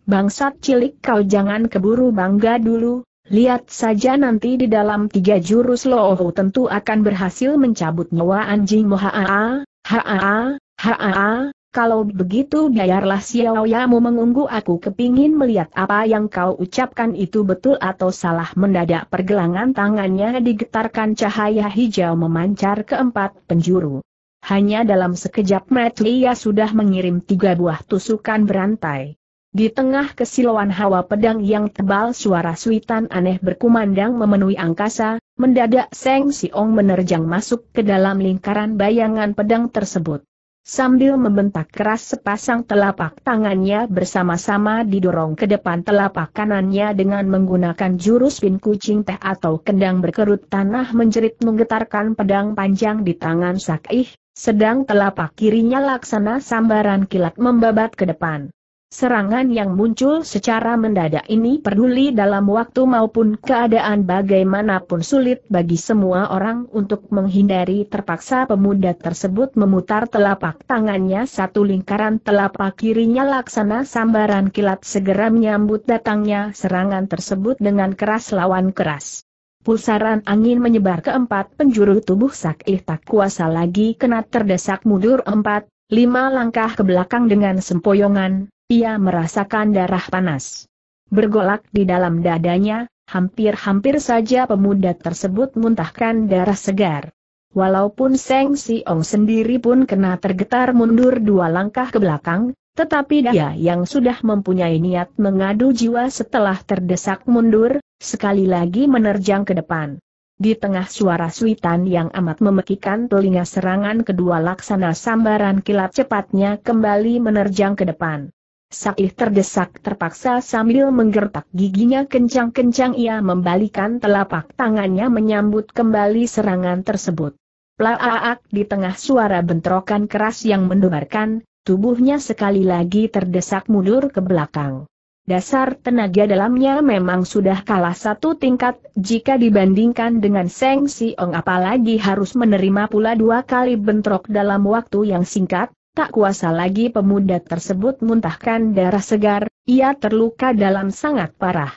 Bangsat cilik kau jangan keburu bangga dulu, lihat saja nanti di dalam tiga jurus loohu tentu akan berhasil mencabut nyawa anjing mohaa, haa, haa, haa, kalau begitu biarlah Xiaoyamu mengunggu aku kepingin melihat apa yang kau ucapkan itu betul atau salah mendadak pergelangan tangannya digetarkan cahaya hijau memancar ke empat penjuru. Hanya dalam sekejap mata ia sudah mengirim tiga buah tusukan berantai. Di tengah kesiluan hawa pedang yang tebal suara suitan aneh berkumandang memenuhi angkasa, mendadak Seng Siong menerjang masuk ke dalam lingkaran bayangan pedang tersebut. Sambil membentak keras sepasang telapak tangannya bersama-sama didorong ke depan telapak kanannya dengan menggunakan jurus pin kucing teh atau kendang berkerut tanah menjerit menggetarkan pedang panjang di tangan Sakih, sedang telapak kirinya laksana sambaran kilat membabat ke depan. Serangan yang muncul secara mendadak ini peduli dalam waktu maupun keadaan bagaimanapun sulit bagi semua orang untuk menghindari terpaksa pemuda tersebut memutar telapak tangannya satu lingkaran telapak kirinya laksana sambaran kilat segera menyambut datangnya serangan tersebut dengan keras lawan keras. Pulsaran angin menyebar ke empat penjuru tubuh Sakih tak kuasa lagi kena terdesak mundur empat, lima langkah ke belakang dengan sempoyongan, ia merasakan darah panas. Bergolak di dalam dadanya, hampir-hampir saja pemuda tersebut muntahkan darah segar. Walaupun Seng Siong sendiri pun kena tergetar mundur dua langkah ke belakang, tetapi dia yang sudah mempunyai niat mengadu jiwa setelah terdesak mundur, sekali lagi menerjang ke depan. Di tengah suara suitan yang amat memekikan telinga serangan kedua laksana sambaran kilat cepatnya kembali menerjang ke depan. Sakih terdesak terpaksa sambil menggertak giginya kencang-kencang ia membalikan telapak tangannya menyambut kembali serangan tersebut. Plaaak di tengah suara bentrokan keras yang mendengarkan, tubuhnya sekali lagi terdesak mundur ke belakang. Dasar tenaga dalamnya memang sudah kalah satu tingkat jika dibandingkan dengan Seng Siong apalagi harus menerima pula dua kali bentrok dalam waktu yang singkat, Tak kuasa lagi pemuda tersebut muntahkan darah segar, ia terluka dalam sangat parah.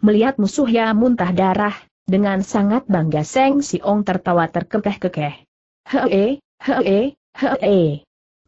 Melihat musuhnya muntah darah, dengan sangat bangga Seng Siong tertawa terkekeh-kekeh. Hee, hee, hee.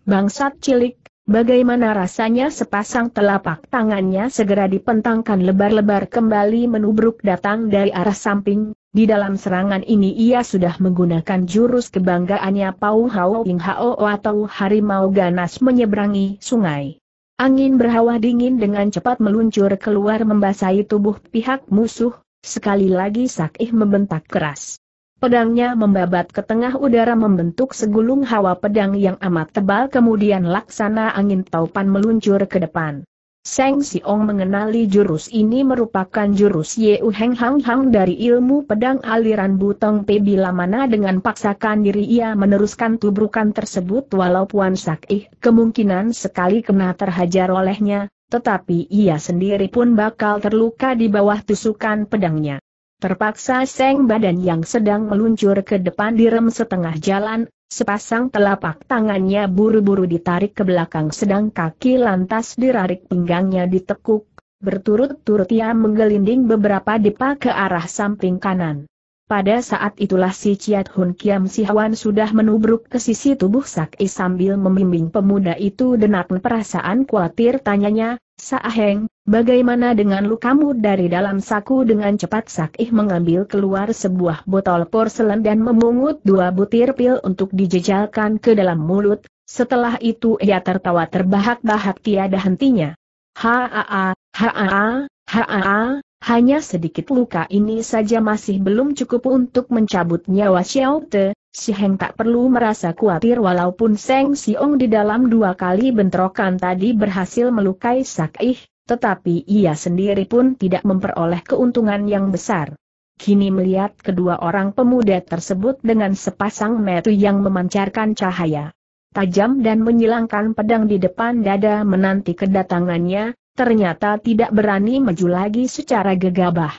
Bangsat cilik, bagaimana rasanya sepasang telapak tangannya segera dipentangkan lebar-lebar kembali menubruk datang dari arah samping, di dalam serangan ini ia sudah menggunakan jurus kebanggaannya Pau Hao Ing Hao atau Harimau Ganas menyeberangi sungai. Angin berhawa dingin dengan cepat meluncur keluar membasahi tubuh pihak musuh, sekali lagi Sakih membentak keras. Pedangnya membabat ke tengah udara membentuk segulung hawa pedang yang amat tebal kemudian laksana angin taupan meluncur ke depan. Seng Siong mengenali jurus ini merupakan jurus Yeu Heng Hang Hang dari ilmu pedang aliran Butong Pe bila mana dengan paksakan diri ia meneruskan tubrukan tersebut walau Puan Sak kemungkinan sekali kena terhajar olehnya, tetapi ia sendiri pun bakal terluka di bawah tusukan pedangnya. Terpaksa Seng badan yang sedang meluncur ke depan direm setengah jalan, Sepasang telapak tangannya buru-buru ditarik ke belakang sedang kaki lantas dirarik pinggangnya ditekuk, berturut-turut ia menggelinding beberapa depa ke arah samping kanan. Pada saat itulah si Ciat Hun Kiam Si Hwan sudah menubruk ke sisi tubuh Sak I sambil membimbing pemuda itu dengan perasaan khawatir tanyanya, Saaheng, bagaimana dengan lukamu dari dalam saku dengan cepat Sakih mengambil keluar sebuah botol porselen dan memungut dua butir pil untuk dijejalkan ke dalam mulut, setelah itu ia tertawa terbahak-bahak tiada hentinya. haa, haa, haa, hanya sedikit luka ini saja masih belum cukup untuk mencabut nyawa Xiao Te, Si Heng tak perlu merasa khawatir walaupun Seng Siong di dalam dua kali bentrokan tadi berhasil melukai Sak Sakih, tetapi ia sendiri pun tidak memperoleh keuntungan yang besar. Kini melihat kedua orang pemuda tersebut dengan sepasang metu yang memancarkan cahaya tajam dan menyilangkan pedang di depan dada menanti kedatangannya, ternyata tidak berani maju lagi secara gegabah.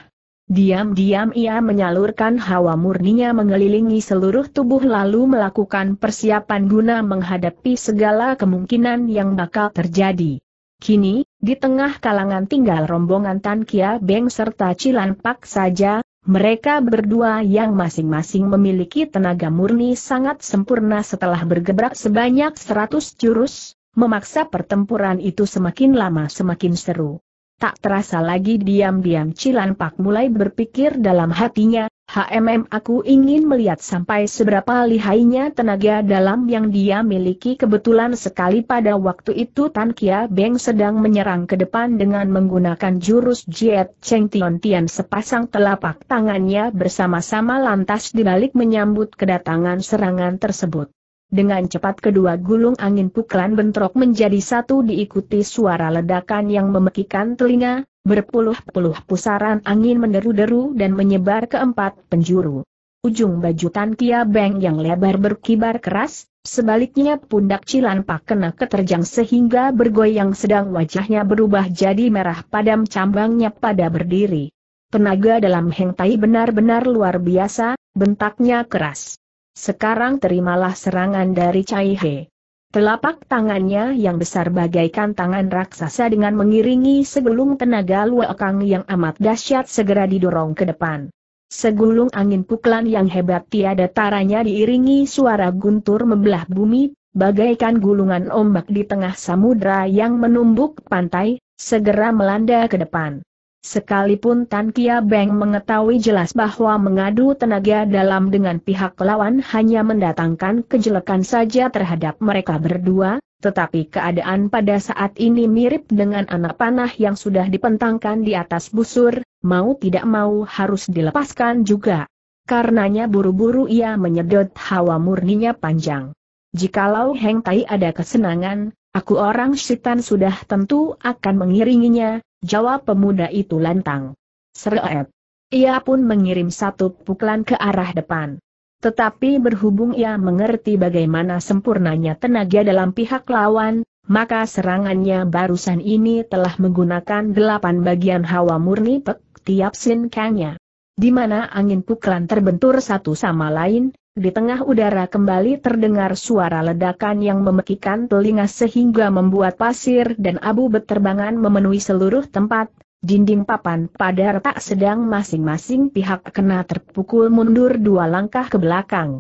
Diam-diam ia menyalurkan hawa murninya mengelilingi seluruh tubuh lalu melakukan persiapan guna menghadapi segala kemungkinan yang bakal terjadi. Kini, di tengah kalangan tinggal rombongan Tan Kia Beng serta Cilan Pak saja, mereka berdua yang masing-masing memiliki tenaga murni sangat sempurna setelah bergebrak sebanyak 100 jurus, memaksa pertempuran itu semakin lama semakin seru. Tak terasa lagi diam-diam Cilanpak mulai berpikir dalam hatinya, HMM aku ingin melihat sampai seberapa lihainya tenaga dalam yang dia miliki kebetulan sekali pada waktu itu Tan Kia Beng sedang menyerang ke depan dengan menggunakan jurus Jet Cheng Tion Tian sepasang telapak tangannya bersama-sama lantas dibalik menyambut kedatangan serangan tersebut. Dengan cepat kedua gulung angin pukulan bentrok menjadi satu diikuti suara ledakan yang memekikan telinga, berpuluh-puluh pusaran angin menderu-deru dan menyebar ke empat penjuru. Ujung baju Tan Kia Beng yang lebar berkibar keras, sebaliknya pundak Cilan Pak kena keterjang sehingga bergoyang sedang wajahnya berubah jadi merah padam cambangnya pada berdiri. Tenaga dalam Heng Tai benar-benar luar biasa, bentaknya keras. Sekarang terimalah serangan dari Cai He. Telapak tangannya yang besar bagaikan tangan raksasa dengan mengiringi segulung tenaga luakang yang amat dahsyat segera didorong ke depan. Segulung angin pukulan yang hebat tiada taranya diiringi suara guntur membelah bumi, bagaikan gulungan ombak di tengah samudra yang menumbuk pantai, segera melanda ke depan. Sekalipun Tan Kia Beng mengetahui jelas bahwa mengadu tenaga dalam dengan pihak lawan hanya mendatangkan kejelekan saja terhadap mereka berdua, tetapi keadaan pada saat ini mirip dengan anak panah yang sudah dipentangkan di atas busur, mau tidak mau harus dilepaskan juga. Karenanya buru-buru ia menyedot hawa murninya panjang. Jikalau Heng Tai ada kesenangan, aku orang setan sudah tentu akan mengiringinya, jawab pemuda itu lantang. Seret. Ia pun mengirim satu pukulan ke arah depan. Tetapi berhubung ia mengerti bagaimana sempurnanya tenaga dalam pihak lawan, maka serangannya barusan ini telah menggunakan delapan bagian hawa murni pek tiap sinkangnya. Di mana angin pukulan terbentur satu sama lain, di tengah udara kembali terdengar suara ledakan yang memekikan telinga sehingga membuat pasir dan abu beterbangan memenuhi seluruh tempat, dinding papan pada retak sedang masing-masing pihak kena terpukul mundur dua langkah ke belakang.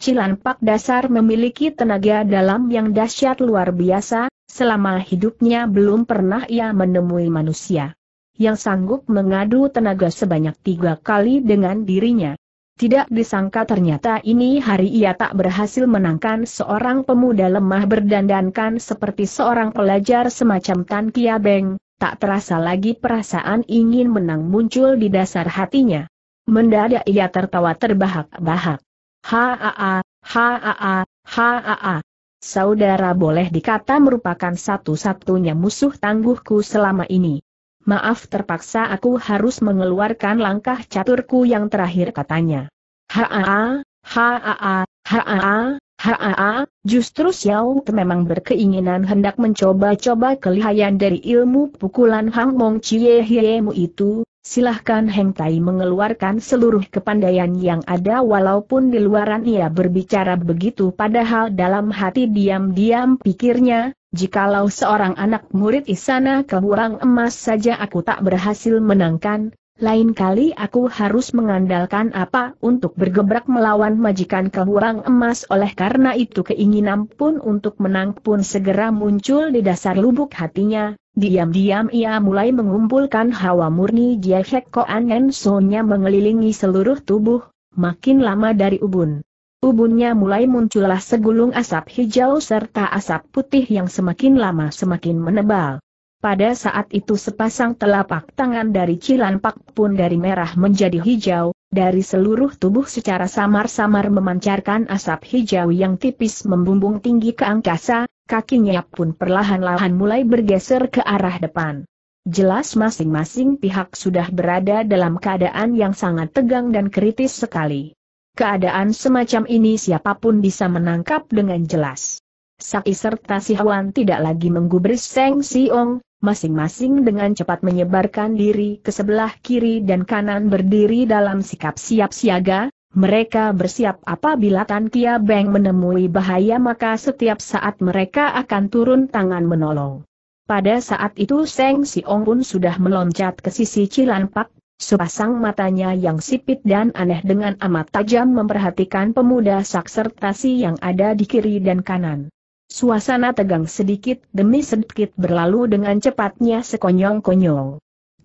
Cilanpak dasar memiliki tenaga dalam yang dahsyat luar biasa, selama hidupnya belum pernah ia menemui manusia yang sanggup mengadu tenaga sebanyak tiga kali dengan dirinya. Tidak disangka ternyata ini hari ia tak berhasil menangkan seorang pemuda lemah berdandankan seperti seorang pelajar semacam Tan Kia Beng, tak terasa lagi perasaan ingin menang muncul di dasar hatinya. Mendadak ia tertawa terbahak-bahak. Haa, haa, haa. Saudara boleh dikata merupakan satu-satunya musuh tangguhku selama ini. Maaf terpaksa aku harus mengeluarkan langkah caturku yang terakhir katanya. Haa, haa, haa, haa, justru Xiao memang berkeinginan hendak mencoba-coba kelihayan dari ilmu pukulan Hang Mong Chie Hiemu itu, silahkan Heng Tai mengeluarkan seluruh kepandaian yang ada walaupun di luaran ia berbicara begitu padahal dalam hati diam-diam pikirnya, Jikalau seorang anak murid Isana keburang emas saja aku tak berhasil menangkan, lain kali aku harus mengandalkan apa untuk bergebrak melawan majikan kehurang emas oleh karena itu keinginan pun untuk menang pun segera muncul di dasar lubuk hatinya, diam-diam ia mulai mengumpulkan hawa murni dia Hek Koan Sonya mengelilingi seluruh tubuh, makin lama dari ubun. Ubunnya mulai muncullah segulung asap hijau serta asap putih yang semakin lama semakin menebal. Pada saat itu sepasang telapak tangan dari Cilanpak pun dari merah menjadi hijau, dari seluruh tubuh secara samar-samar memancarkan asap hijau yang tipis membumbung tinggi ke angkasa, kakinya pun perlahan-lahan mulai bergeser ke arah depan. Jelas masing-masing pihak sudah berada dalam keadaan yang sangat tegang dan kritis sekali. Keadaan semacam ini siapapun bisa menangkap dengan jelas. Saki serta si Hwan tidak lagi menggubris Seng Siong, masing-masing dengan cepat menyebarkan diri ke sebelah kiri dan kanan berdiri dalam sikap siap siaga, mereka bersiap apabila Tan Kia Beng menemui bahaya maka setiap saat mereka akan turun tangan menolong. Pada saat itu Seng Siong pun sudah meloncat ke sisi Cilanpak Sepasang matanya yang sipit dan aneh dengan amat tajam memperhatikan pemuda saksertasi yang ada di kiri dan kanan. Suasana tegang sedikit demi sedikit berlalu dengan cepatnya sekonyong-konyong.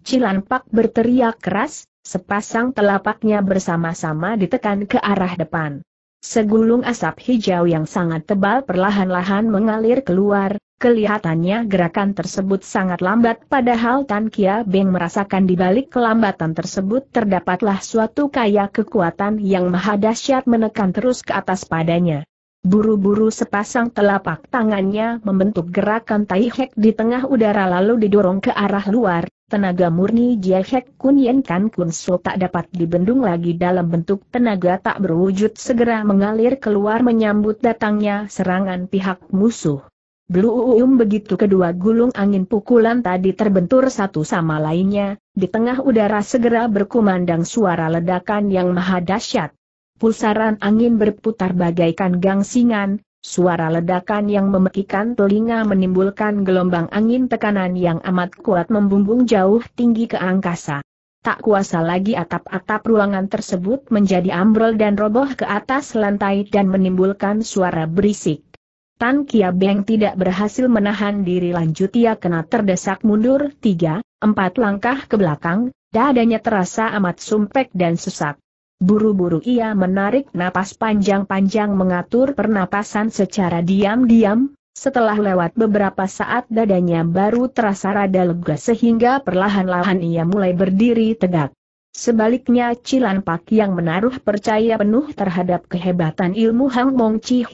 Cilanpak berteriak keras, sepasang telapaknya bersama-sama ditekan ke arah depan. Segulung asap hijau yang sangat tebal perlahan-lahan mengalir keluar, Kelihatannya gerakan tersebut sangat lambat padahal Tan Kia Beng merasakan di balik kelambatan tersebut terdapatlah suatu kaya kekuatan yang maha dahsyat menekan terus ke atas padanya. Buru-buru sepasang telapak tangannya membentuk gerakan tai hek di tengah udara lalu didorong ke arah luar, tenaga murni jie hek kun yen kan kun so tak dapat dibendung lagi dalam bentuk tenaga tak berwujud segera mengalir keluar menyambut datangnya serangan pihak musuh. Bluuum begitu kedua gulung angin pukulan tadi terbentur satu sama lainnya, di tengah udara segera berkumandang suara ledakan yang maha dahsyat. Pulsaran angin berputar bagaikan gangsingan, suara ledakan yang memekikan telinga menimbulkan gelombang angin tekanan yang amat kuat membumbung jauh tinggi ke angkasa. Tak kuasa lagi atap-atap ruangan tersebut menjadi ambrol dan roboh ke atas lantai dan menimbulkan suara berisik. Tan Kia Beng tidak berhasil menahan diri lanjut ia kena terdesak mundur tiga, empat langkah ke belakang, dadanya terasa amat sumpek dan sesak. Buru-buru ia menarik napas panjang-panjang mengatur pernapasan secara diam-diam, setelah lewat beberapa saat dadanya baru terasa rada lega sehingga perlahan-lahan ia mulai berdiri tegak. Sebaliknya Cilan Pak yang menaruh percaya penuh terhadap kehebatan ilmu Hang Mong Chi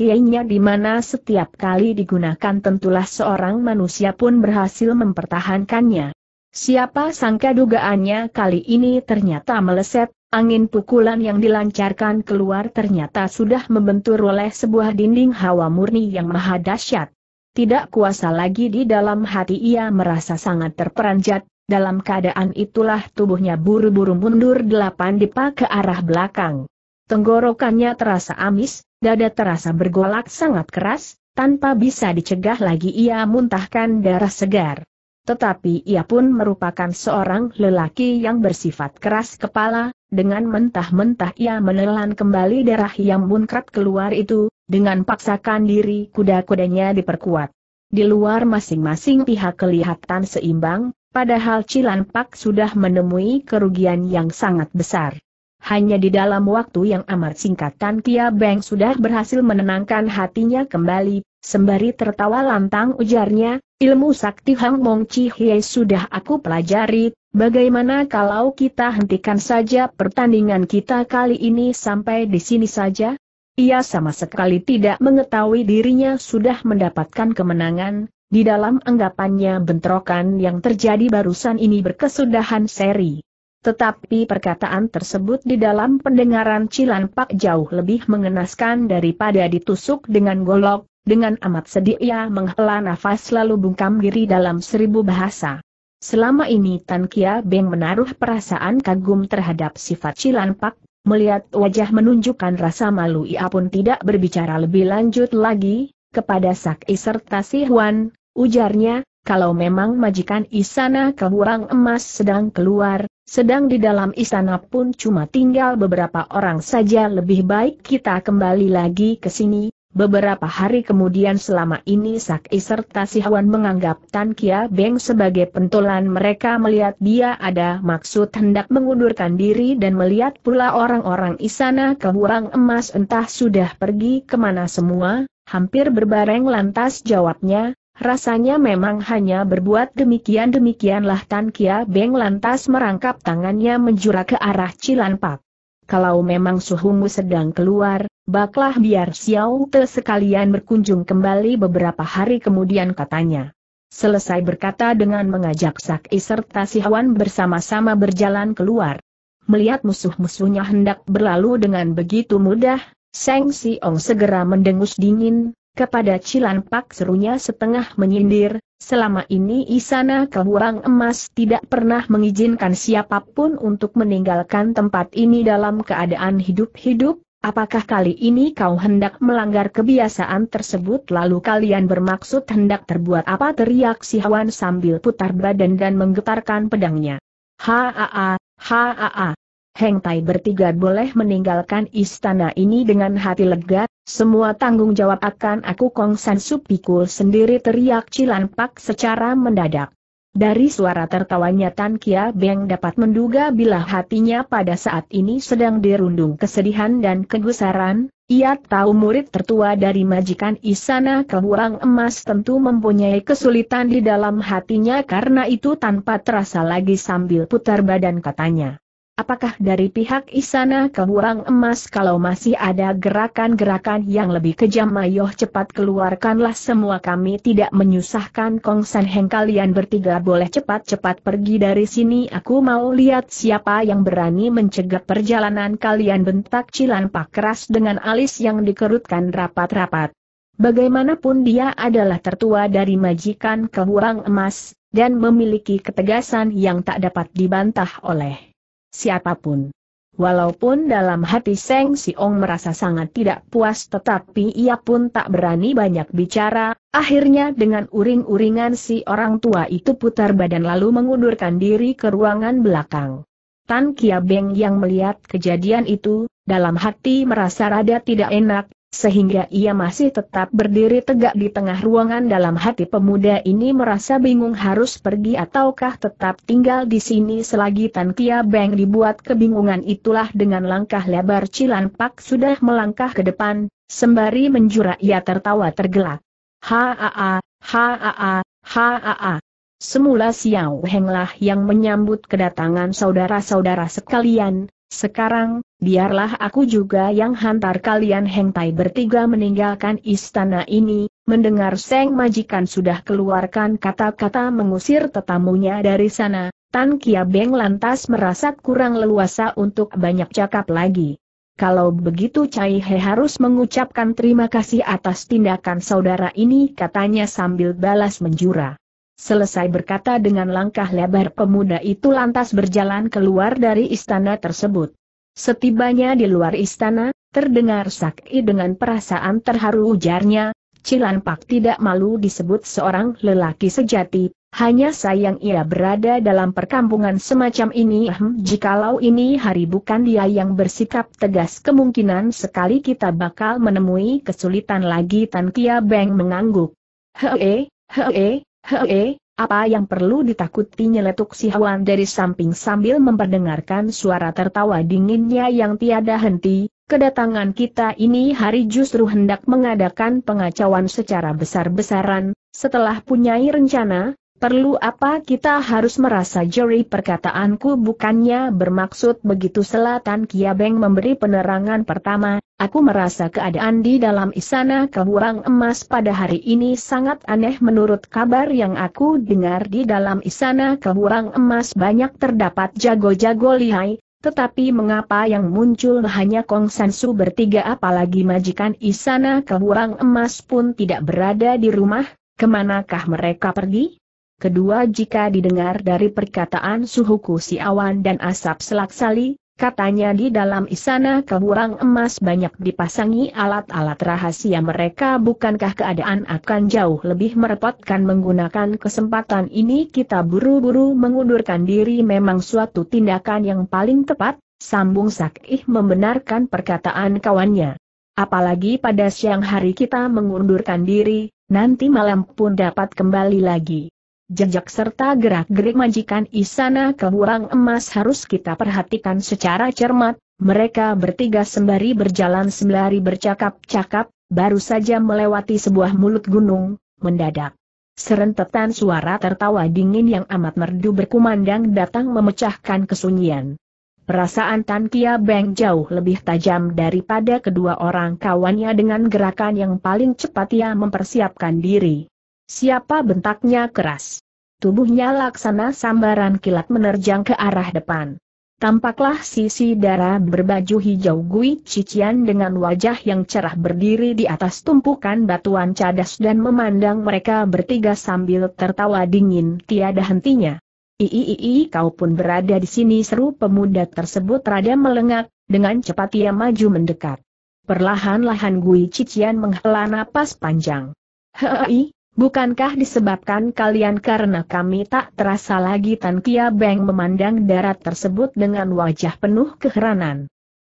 di mana setiap kali digunakan tentulah seorang manusia pun berhasil mempertahankannya. Siapa sangka dugaannya kali ini ternyata meleset, angin pukulan yang dilancarkan keluar ternyata sudah membentur oleh sebuah dinding hawa murni yang maha dahsyat. Tidak kuasa lagi di dalam hati ia merasa sangat terperanjat, dalam keadaan itulah tubuhnya buru-buru mundur delapan dipa ke arah belakang. Tenggorokannya terasa amis, dada terasa bergolak sangat keras, tanpa bisa dicegah lagi ia muntahkan darah segar. Tetapi ia pun merupakan seorang lelaki yang bersifat keras kepala, dengan mentah-mentah ia menelan kembali darah yang munkrat keluar itu, dengan paksakan diri kuda-kudanya diperkuat. Di luar masing-masing pihak kelihatan seimbang, Padahal Cilanpak sudah menemui kerugian yang sangat besar. Hanya di dalam waktu yang amat singkat Tan Kia Beng sudah berhasil menenangkan hatinya kembali, sembari tertawa lantang ujarnya, ilmu sakti Hang Mong Chi Hie sudah aku pelajari, bagaimana kalau kita hentikan saja pertandingan kita kali ini sampai di sini saja? Ia sama sekali tidak mengetahui dirinya sudah mendapatkan kemenangan, di dalam anggapannya bentrokan yang terjadi barusan ini berkesudahan seri. Tetapi perkataan tersebut di dalam pendengaran Pak jauh lebih mengenaskan daripada ditusuk dengan golok, dengan amat sedih ia menghela nafas lalu bungkam diri dalam seribu bahasa. Selama ini Tan Kia Beng menaruh perasaan kagum terhadap sifat Pak, melihat wajah menunjukkan rasa malu ia pun tidak berbicara lebih lanjut lagi, kepada Sak Iserta Si Huan, Ujarnya, kalau memang majikan Istana Kehuang Emas sedang keluar, sedang di dalam istana pun cuma tinggal beberapa orang saja lebih baik kita kembali lagi ke sini. Beberapa hari kemudian selama ini Sakai serta Sihawan menganggap Tan Kia Beng sebagai pentolan mereka melihat dia ada maksud hendak mengundurkan diri dan melihat pula orang-orang istana kehuang emas entah sudah pergi kemana semua, hampir berbareng lantas jawabnya, Rasanya memang hanya berbuat demikian-demikianlah Tan Kia Beng lantas merangkap tangannya menjura ke arah Cilanpak. Kalau memang suhumu sedang keluar, baklah biar Xiao Te sekalian berkunjung kembali beberapa hari kemudian katanya. Selesai berkata dengan mengajak Sak serta Sihawan bersama-sama berjalan keluar. Melihat musuh-musuhnya hendak berlalu dengan begitu mudah, Seng Siong segera mendengus dingin, kepada Cilanpak serunya setengah menyindir, selama ini Isana Kehuang Emas tidak pernah mengizinkan siapapun untuk meninggalkan tempat ini dalam keadaan hidup-hidup, apakah kali ini kau hendak melanggar kebiasaan tersebut lalu kalian bermaksud hendak terbuat apa teriak si Hwan sambil putar badan dan menggetarkan pedangnya. Haa, haa, Heng Tai bertiga boleh meninggalkan istana ini dengan hati lega, semua tanggung jawab akan aku Kong San pikul sendiri teriak Cilan Pak secara mendadak. Dari suara tertawanya Tan Kia Beng dapat menduga bila hatinya pada saat ini sedang dirundung kesedihan dan kegusaran, ia tahu murid tertua dari majikan Isana Kehurang Emas tentu mempunyai kesulitan di dalam hatinya karena itu tanpa terasa lagi sambil putar badan katanya. Apakah dari pihak Isana kehurang emas kalau masih ada gerakan-gerakan yang lebih kejam Mayoh cepat keluarkanlah semua kami tidak menyusahkan Kong San Heng kalian bertiga boleh cepat-cepat pergi dari sini aku mau lihat siapa yang berani mencegah perjalanan kalian bentak Cilan Pak keras dengan alis yang dikerutkan rapat-rapat. Bagaimanapun dia adalah tertua dari majikan kehurang emas, dan memiliki ketegasan yang tak dapat dibantah oleh siapapun. Walaupun dalam hati Seng Siong merasa sangat tidak puas tetapi ia pun tak berani banyak bicara, akhirnya dengan uring-uringan si orang tua itu putar badan lalu mengundurkan diri ke ruangan belakang. Tan Kia Beng yang melihat kejadian itu, dalam hati merasa rada tidak enak, sehingga ia masih tetap berdiri tegak di tengah ruangan dalam hati pemuda ini merasa bingung harus pergi ataukah tetap tinggal di sini selagi Tan Kia Beng dibuat kebingungan itulah dengan langkah lebar Cilan Pak sudah melangkah ke depan, sembari menjura ia tertawa tergelak. Haa, haa, haa. Semula Xiao Henglah yang menyambut kedatangan saudara-saudara sekalian, sekarang, biarlah aku juga yang hantar kalian hengtai bertiga meninggalkan istana ini, mendengar Seng Majikan sudah keluarkan kata-kata mengusir tetamunya dari sana, Tan Kia Beng lantas merasa kurang leluasa untuk banyak cakap lagi. Kalau begitu Cai He harus mengucapkan terima kasih atas tindakan saudara ini katanya sambil balas menjura. Selesai berkata dengan langkah lebar pemuda itu lantas berjalan keluar dari istana tersebut. Setibanya di luar istana, terdengar Sakti dengan perasaan terharu ujarnya, Cilanpak tidak malu disebut seorang lelaki sejati, hanya sayang ia berada dalam perkampungan semacam ini Ahem, jikalau ini hari bukan dia yang bersikap tegas kemungkinan sekali kita bakal menemui kesulitan lagi Tan Kia Beng mengangguk. Hee, hee, hee, apa yang perlu ditakuti nyeletuk si Hwan dari samping sambil memperdengarkan suara tertawa dinginnya yang tiada henti, kedatangan kita ini hari justru hendak mengadakan pengacauan secara besar-besaran, setelah punyai rencana, Perlu apa kita harus merasa jeri perkataanku bukannya bermaksud begitu selatan Kiabeng memberi penerangan pertama, aku merasa keadaan di dalam isana keburang emas pada hari ini sangat aneh menurut kabar yang aku dengar di dalam isana keburang emas banyak terdapat jago-jago lihai, tetapi mengapa yang muncul hanya Kong Sansu bertiga apalagi majikan Isana Keburang Emas pun tidak berada di rumah, kemanakah mereka pergi? Kedua jika didengar dari perkataan suhuku awan dan asap selaksali, katanya di dalam isana keburang emas banyak dipasangi alat-alat rahasia mereka bukankah keadaan akan jauh lebih merepotkan menggunakan kesempatan ini kita buru-buru mengundurkan diri memang suatu tindakan yang paling tepat, sambung Sakih membenarkan perkataan kawannya. Apalagi pada siang hari kita mengundurkan diri, nanti malam pun dapat kembali lagi jejak serta gerak-gerik majikan Isana Kebuang Emas harus kita perhatikan secara cermat, mereka bertiga sembari berjalan sembari bercakap-cakap, baru saja melewati sebuah mulut gunung, mendadak. Serentetan suara tertawa dingin yang amat merdu berkumandang datang memecahkan kesunyian. Perasaan Tan Kia Beng jauh lebih tajam daripada kedua orang kawannya dengan gerakan yang paling cepat ia mempersiapkan diri. Siapa bentaknya keras. Tubuhnya laksana sambaran kilat menerjang ke arah depan. Tampaklah sisi darah berbaju hijau Gui Cician dengan wajah yang cerah berdiri di atas tumpukan batuan cadas dan memandang mereka bertiga sambil tertawa dingin tiada hentinya. Iiii kau pun berada di sini seru pemuda tersebut rada melengak, dengan cepat ia maju mendekat. Perlahan-lahan Gui Cician menghela napas panjang. Hei, Bukankah disebabkan kalian karena kami tak terasa lagi Tan Kia Beng memandang darat tersebut dengan wajah penuh keheranan.